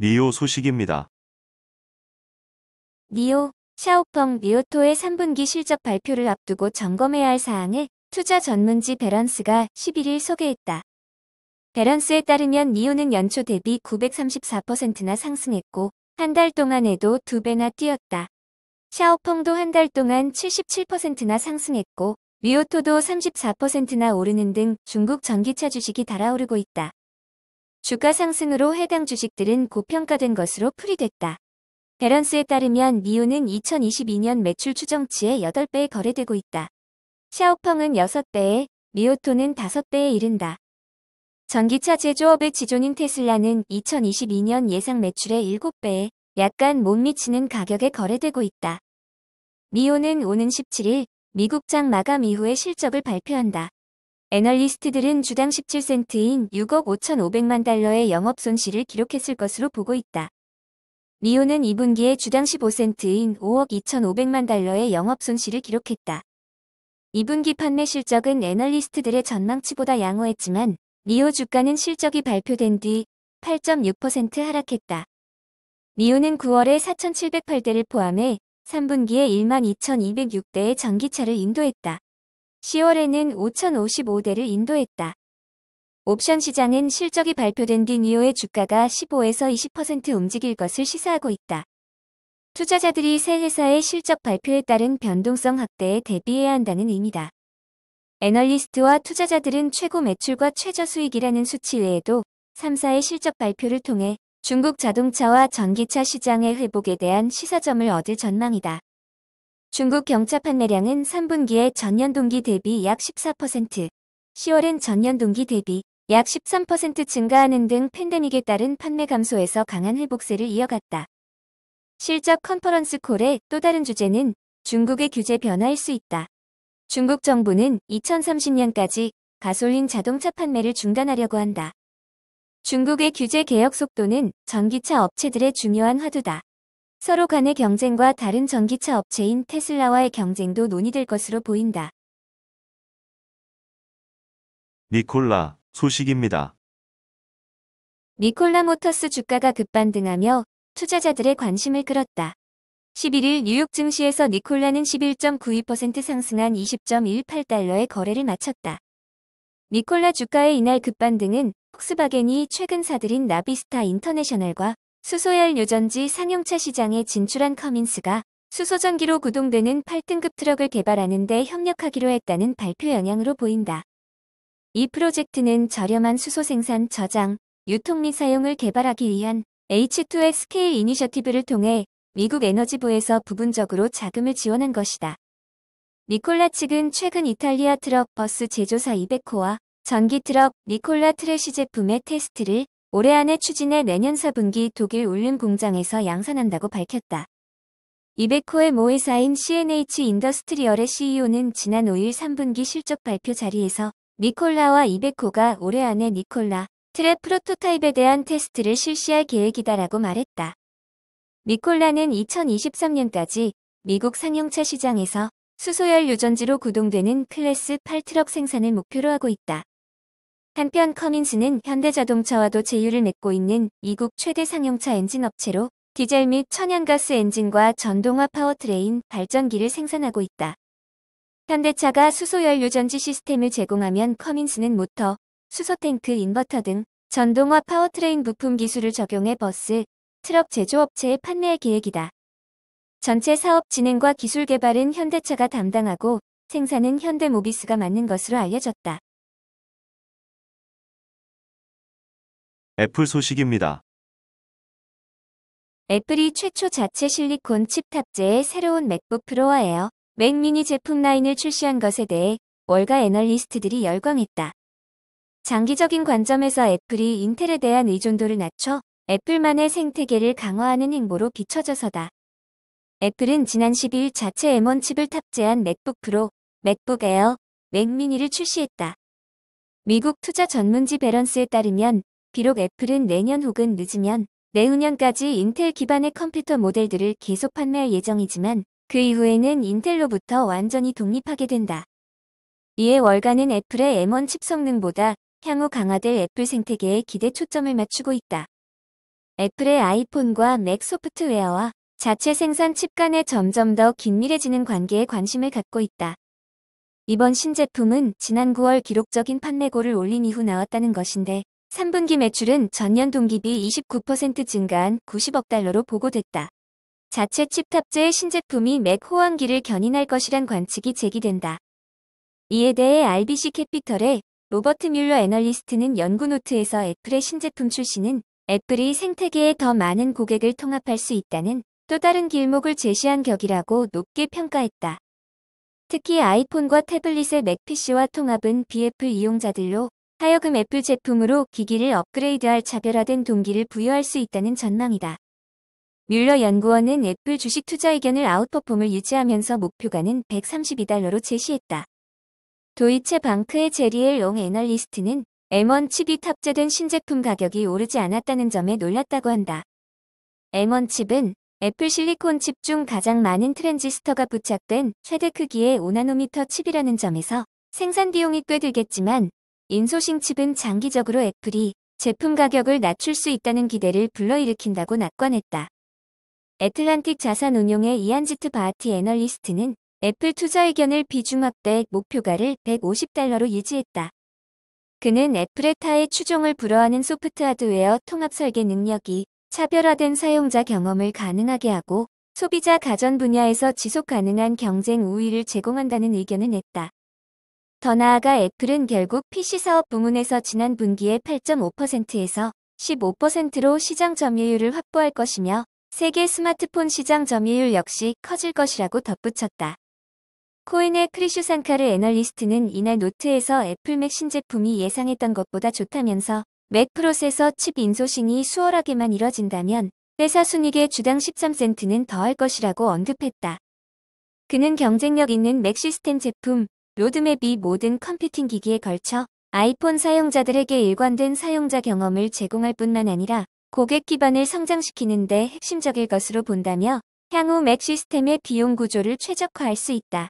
니오 소식입니다. 니오, 샤오펑 니오토의 3분기 실적 발표를 앞두고 점검해야 할 사항을 투자 전문지 베런스가 11일 소개했다. 베런스에 따르면 니오는 연초 대비 934%나 상승했고 한 달 동안에도 두배나 뛰었다. 샤오펑도 한 달 동안 77%나 상승했고 리오토도 34%나 오르는 등 중국 전기차 주식이 달아오르고 있다. 주가 상승으로 해당 주식들은 고평가된 것으로 풀이됐다. 베런스에 따르면 미우는 2022년 매출 추정치의 8배에 거래되고 있다. 샤오펑은 6배에, 미오토는 5배에 이른다. 전기차 제조업의 지존인 테슬라는 2022년 예상 매출의 7배에 약간 못 미치는 가격에 거래되고 있다. 미오는 오는 17일 미국장 마감 이후에 실적을 발표한다. 애널리스트들은 주당 17센트인 6억 5,500만 달러의 영업 손실을 기록했을 것으로 보고 있다. 미오는 2분기에 주당 15센트인 5억 2,500만 달러의 영업 손실을 기록했다. 2분기 판매 실적은 애널리스트들의 전망치보다 양호했지만 미오 주가는 실적이 발표된 뒤 8.6% 하락했다. 미오는 9월에 4,708대를 포함해 3분기에 12,206대의 전기차를 인도했다. 10월에는 5,055대를 인도했다. 옵션 시장은 실적이 발표된 뒤 니오의 주가가 15에서 20% 움직일 것을 시사하고 있다. 투자자들이 새 회사의 실적 발표에 따른 변동성 확대에 대비해야 한다는 의미다. 애널리스트와 투자자들은 최고 매출과 최저 수익이라는 수치 외에도 3사의 실적 발표를 통해 중국 자동차와 전기차 시장의 회복에 대한 시사점을 얻을 전망이다. 중국 경차 판매량은 3분기에 전년 동기 대비 약 14%, 1 0월엔 전년 동기 대비 약 13% 증가하는 등 팬데믹에 따른 판매 감소에서 강한 회복세를 이어갔다. 실적 컨퍼런스 콜의 또 다른 주제는 중국의 규제 변화일 수 있다. 중국 정부는 2030년까지 가솔린 자동차 판매를 중단하려고 한다. 중국의 규제 개혁 속도는 전기차 업체들의 중요한 화두다. 서로 간의 경쟁과 다른 전기차 업체인 테슬라와의 경쟁도 논의될 것으로 보인다. 니콜라 소식입니다. 니콜라 모터스 주가가 급반등하며 투자자들의 관심을 끌었다. 11일 뉴욕 증시에서 니콜라는 11.92% 상승한 20.18달러의 거래를 마쳤다. 니콜라 주가의 이날 급반등은 폭스바겐이 최근 사들인 나비스타 인터내셔널과 수소열 유전지 상용차 시장에 진출한 커민스가 수소전기로 구동되는 8등급 트럭을 개발하는 데 협력하기로 했다는 발표 영향으로 보인다. 이 프로젝트는 저렴한 수소 생산, 저장, 유통 및 사용을 개발하기 위한 H2S k 이니셔티브를 통해 미국 에너지부에서 부분적으로 자금을 지원한 것이다. 니콜라 측은 최근 이탈리아 트럭 버스 제조사 이베코와 전기 트럭 니콜라 트레시 제품의 테스트를 올해 안에 추진해 내년 4분기 독일 울림 공장에서 양산한다고 밝혔다. 이베코의 모회사인 CNH 인더스트리얼의 CEO는 지난 5일 3분기 실적 발표 자리에서 니콜라와 이베코가 올해 안에 니콜라 트랩 프로토타입에 대한 테스트를 실시할 계획이다라고 말했다. 니콜라는 2023년까지 미국 상용차 시장에서 수소열 유전지로 구동되는 클래스 8 트럭 생산을 목표로 하고 있다. 한편 커민스는 현대자동차와도 제휴를 맺고 있는 미국 최대 상용차 엔진 업체로 디젤 및 천연가스 엔진과 전동화 파워트레인 발전기를 생산하고 있다. 현대차가 수소연료 전지 시스템을 제공하면 커민스는 모터, 수소탱크 인버터 등 전동화 파워트레인 부품 기술을 적용해 버스, 트럭 제조업체에 판매할 계획이다. 전체 사업 진행과 기술 개발은 현대차가 담당하고 생산은 현대모비스가 맡는 것으로 알려졌다. 애플 소식입니다. 애플이 최초 자체 실리콘 칩 탑재의 새로운 맥북 프로와 에어, 맥 미니 제품 라인을 출시한 것에 대해 월가 애널리스트들이 열광했다. 장기적인 관점에서 애플이 인텔에 대한 의존도를 낮춰 애플만의 생태계를 강화하는 행보로 비춰져서다. 애플은 지난 1 0일 자체 M1 칩을 탑재한 맥북 프로, 맥북 에어, 맥 미니를 출시했다. 미국 투자 전문지 베런스에 따르면 비록 애플은 내년 혹은 늦으면 내후년까지 인텔 기반의 컴퓨터 모델들을 계속 판매할 예정이지만 그 이후에는 인텔로부터 완전히 독립하게 된다. 이에 월가는 애플의 M1 칩 성능보다 향후 강화될 애플 생태계에 기대 초점을 맞추고 있다. 애플의 아이폰과 맥 소프트웨어와 자체 생산 칩 간에 점점 더 긴밀해지는 관계에 관심을 갖고 있다. 이번 신제품은 지난 9월 기록적인 판매고를 올린 이후 나왔다는 것인데 3분기 매출은 전년 동기비 29% 증가한 90억 달러로 보고됐다. 자체 칩 탑재의 신제품이 맥호환기를 견인할 것이란 관측이 제기된다. 이에 대해 RBC 캐피털의 로버트 뮬러 애널리스트는 연구노트에서 애플의 신제품 출시는 애플이 생태계에 더 많은 고객을 통합할 수 있다는 또 다른 길목을 제시한 격이라고 높게 평가했다. 특히 아이폰과 태블릿의 맥PC와 통합은 BF 플 이용자들로 하여금 애플 제품으로 기기를 업그레이드할 차별화된 동기를 부여할 수 있다는 전망이다. 뮬러 연구원은 애플 주식 투자 의견을 아웃퍼폼을 유지하면서 목표가는 132달러로 제시했다. 도이체 방크의 제리엘 롱 애널리스트는 M1 칩이 탑재된 신제품 가격이 오르지 않았다는 점에 놀랐다고 한다. M1 칩은 애플 실리콘 칩 중 가장 많은 트랜지스터가 부착된 최대 크기의 5나노미터 칩이라는 점에서 생산 비용이 꽤 들겠지만 인소싱 칩은 장기적으로 애플이 제품 가격을 낮출 수 있다는 기대를 불러일으킨다고 낙관했다. 애틀란틱 자산운용의 이안지트 바하티 애널리스트는 애플 투자 의견을 비중 확대 목표가를 150달러로 유지했다. 그는 애플의 타의 추종을 불허하는 소프트 하드웨어 통합 설계 능력이 차별화된 사용자 경험을 가능하게 하고 소비자 가전 분야에서 지속 가능한 경쟁 우위를 제공한다는 의견을 냈다. 더 나아가 애플은 결국 PC 사업 부문에서 지난 분기에 8.5%에서 15%로 시장 점유율을 확보할 것이며 세계 스마트폰 시장 점유율 역시 커질 것이라고 덧붙였다. 코인의 크리슈 산카르 애널리스트는 이날 노트에서 애플맥 신제품이 예상했던 것보다 좋다면서 맥 프로세서 칩 인소싱이 수월하게만 이뤄진다면 회사 순익의 주당 13센트는 더할 것이라고 언급했다. 그는 경쟁력 있는 맥 시스템 제품 로드맵이 모든 컴퓨팅 기기에 걸쳐 아이폰 사용자들에게 일관된 사용자 경험을 제공할 뿐만 아니라 고객 기반을 성장시키는 데 핵심적일 것으로 본다며 향후 맥 시스템의 비용 구조를 최적화할 수 있다.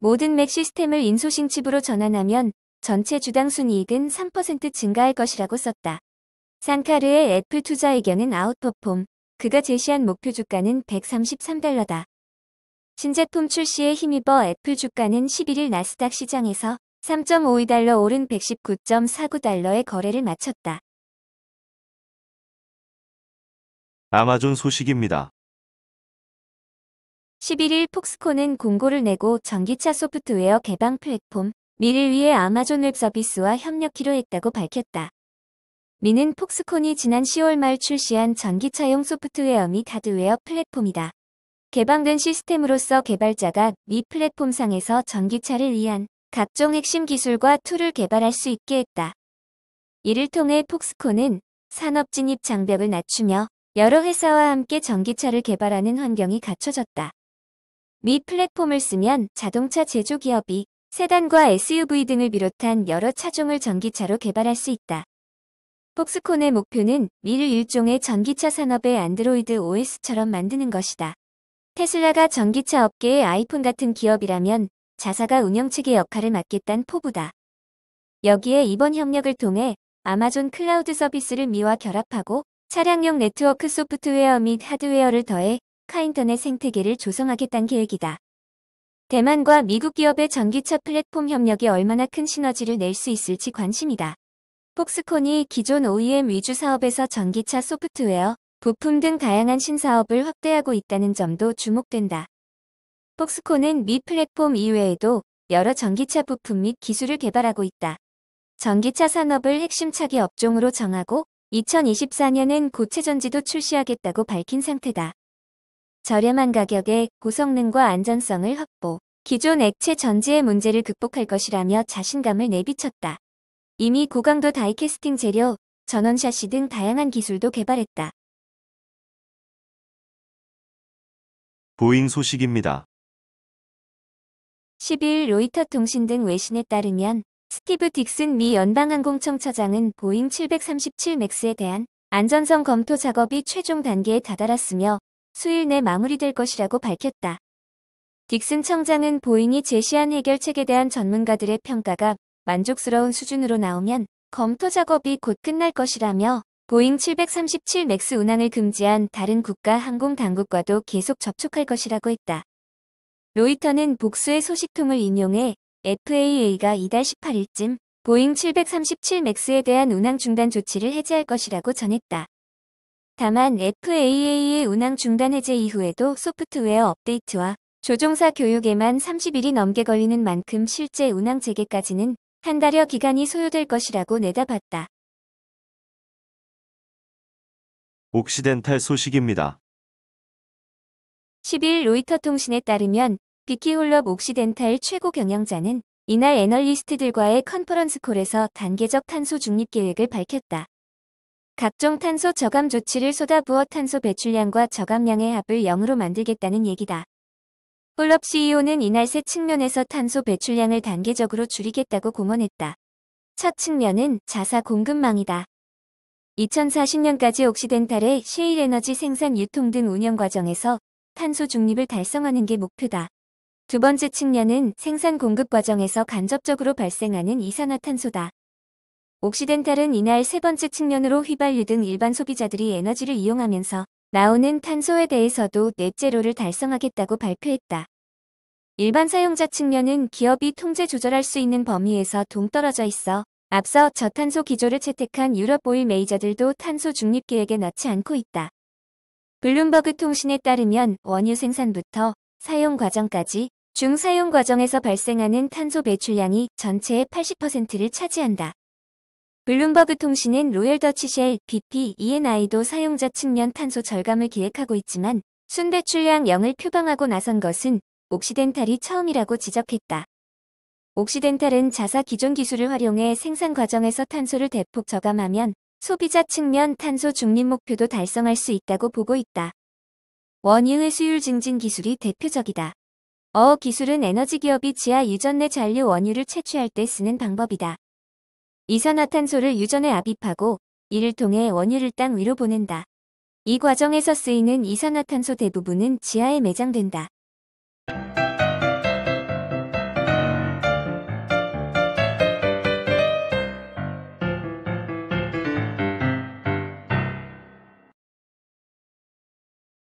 모든 맥 시스템을 인소싱 칩으로 전환하면 전체 주당 순이익은 3% 증가할 것이라고 썼다. 산카르의 애플 투자 의견은 아웃퍼폼, 그가 제시한 목표 주가는 133달러다. 신제품 출시에 힘입어 애플 주가는 11일 나스닥 시장에서 3.52달러 오른 119.49달러의 거래를 마쳤다. 아마존 소식입니다. 11일 폭스콘은 공고를 내고 전기차 소프트웨어 개방 플랫폼 미를 위해 아마존 웹 서비스와 협력키로 했다고 밝혔다. 미는 폭스콘이 지난 10월 말 출시한 전기차용 소프트웨어 및 하드웨어 플랫폼이다. 개방된 시스템으로서 개발자가 미 플랫폼상에서 전기차를 위한 각종 핵심 기술과 툴을 개발할 수 있게 했다. 이를 통해 폭스콘은 산업 진입 장벽을 낮추며 여러 회사와 함께 전기차를 개발하는 환경이 갖춰졌다. 미 플랫폼을 쓰면 자동차 제조 기업이 세단과 SUV 등을 비롯한 여러 차종을 전기차로 개발할 수 있다. 폭스콘의 목표는 미를 일종의 전기차 산업의 안드로이드 OS처럼 만드는 것이다. 테슬라가 전기차 업계의 아이폰 같은 기업이라면 자사가 운영 측의 역할을 맡겠단 포부다. 여기에 이번 협력을 통해 아마존 클라우드 서비스를 미와 결합하고 차량용 네트워크 소프트웨어 및 하드웨어를 더해 카인터넷 생태계를 조성하겠다는 계획이다. 대만과 미국 기업의 전기차 플랫폼 협력이 얼마나 큰 시너지를 낼 수 있을지 관심이다. 폭스콘이 기존 OEM 위주 사업에서 전기차 소프트웨어, 부품 등 다양한 신사업을 확대하고 있다는 점도 주목된다. 폭스코는 미 플랫폼 이외에도 여러 전기차 부품 및 기술을 개발하고 있다. 전기차 산업을 핵심 차기 업종으로 정하고 2024년엔 고체전지도 출시하겠다고 밝힌 상태다. 저렴한 가격에 고성능과 안전성을 확보, 기존 액체 전지의 문제를 극복할 것이라며 자신감을 내비쳤다. 이미 고강도 다이캐스팅 재료, 전원샤시 등 다양한 기술도 개발했다. 보잉 소식입니다. 10일 로이터 통신 등 외신에 따르면 스티브 딕슨 미 연방항공청처장은 보잉 737 맥스에 대한 안전성 검토 작업이 최종 단계에 다다랐으며 수일 내 마무리될 것이라고 밝혔다. 딕슨 청장은 보잉이 제시한 해결책에 대한 전문가들의 평가가 만족스러운 수준으로 나오면 검토 작업이 곧 끝날 것이라며 보잉 737 맥스 운항을 금지한 다른 국가 항공당국과도 계속 접촉할 것이라고 했다. 로이터는 복수의 소식통을 인용해 FAA가 이달 18일쯤 보잉 737 맥스에 대한 운항 중단 조치를 해제할 것이라고 전했다. 다만 FAA의 운항 중단 해제 이후에도 소프트웨어 업데이트와 조종사 교육에만 30일이 넘게 걸리는 만큼 실제 운항 재개까지는 한 달여 기간이 소요될 것이라고 내다봤다. 옥시덴탈 소식입니다. 10일 로이터통신에 따르면 비키홀럽 옥시덴탈 최고 경영자는 이날 애널리스트들과의 컨퍼런스콜에서 단계적 탄소 중립 계획을 밝혔다. 각종 탄소 저감 조치를 쏟아부어 탄소 배출량과 저감량의 합을 0으로 만들겠다는 얘기다. 홀럽 CEO는 이날 새 측면에서 탄소 배출량을 단계적으로 줄이겠다고 공언했다. 첫 측면은 자사 공급망이다. 2040년까지 옥시덴탈의 셰일에너지 생산 유통 등 운영 과정에서 탄소 중립을 달성하는 게 목표다. 두 번째 측면은 생산 공급 과정에서 간접적으로 발생하는 이산화탄소다. 옥시덴탈은 이날 세 번째 측면으로 휘발유 등 일반 소비자들이 에너지를 이용하면서 나오는 탄소에 대해서도 넷제로를 달성하겠다고 발표했다. 일반 사용자 측면은 기업이 통제 조절할 수 있는 범위에서 동떨어져 있어 앞서 저탄소 기조를 채택한 유럽 오일 메이저들도 탄소 중립 계획에 넣지 않고 있다. 블룸버그 통신에 따르면 원유 생산부터 사용 과정까지 중 사용 과정에서 발생하는 탄소 배출량이 전체의 80%를 차지한다. 블룸버그 통신은 로열더치셸 BP-ENI도 사용자 측면 탄소 절감을 기획하고 있지만 순배출량 0을 표방하고 나선 것은 옥시덴탈이 처음이라고 지적했다. 옥시덴탈은 자사 기존 기술을 활용해 생산 과정에서 탄소를 대폭 저감하면 소비자 측면 탄소 중립 목표도 달성할 수 있다고 보고 있다. 원유의 수율 증진 기술이 대표적이다. 어 기술은 에너지 기업이 지하 유전 내 잔류 원유를 채취할 때 쓰는 방법이다. 이산화탄소를 유전에 압입하고 이를 통해 원유를 땅 위로 보낸다. 이 과정에서 쓰이는 이산화탄소 대부분은 지하에 매장된다.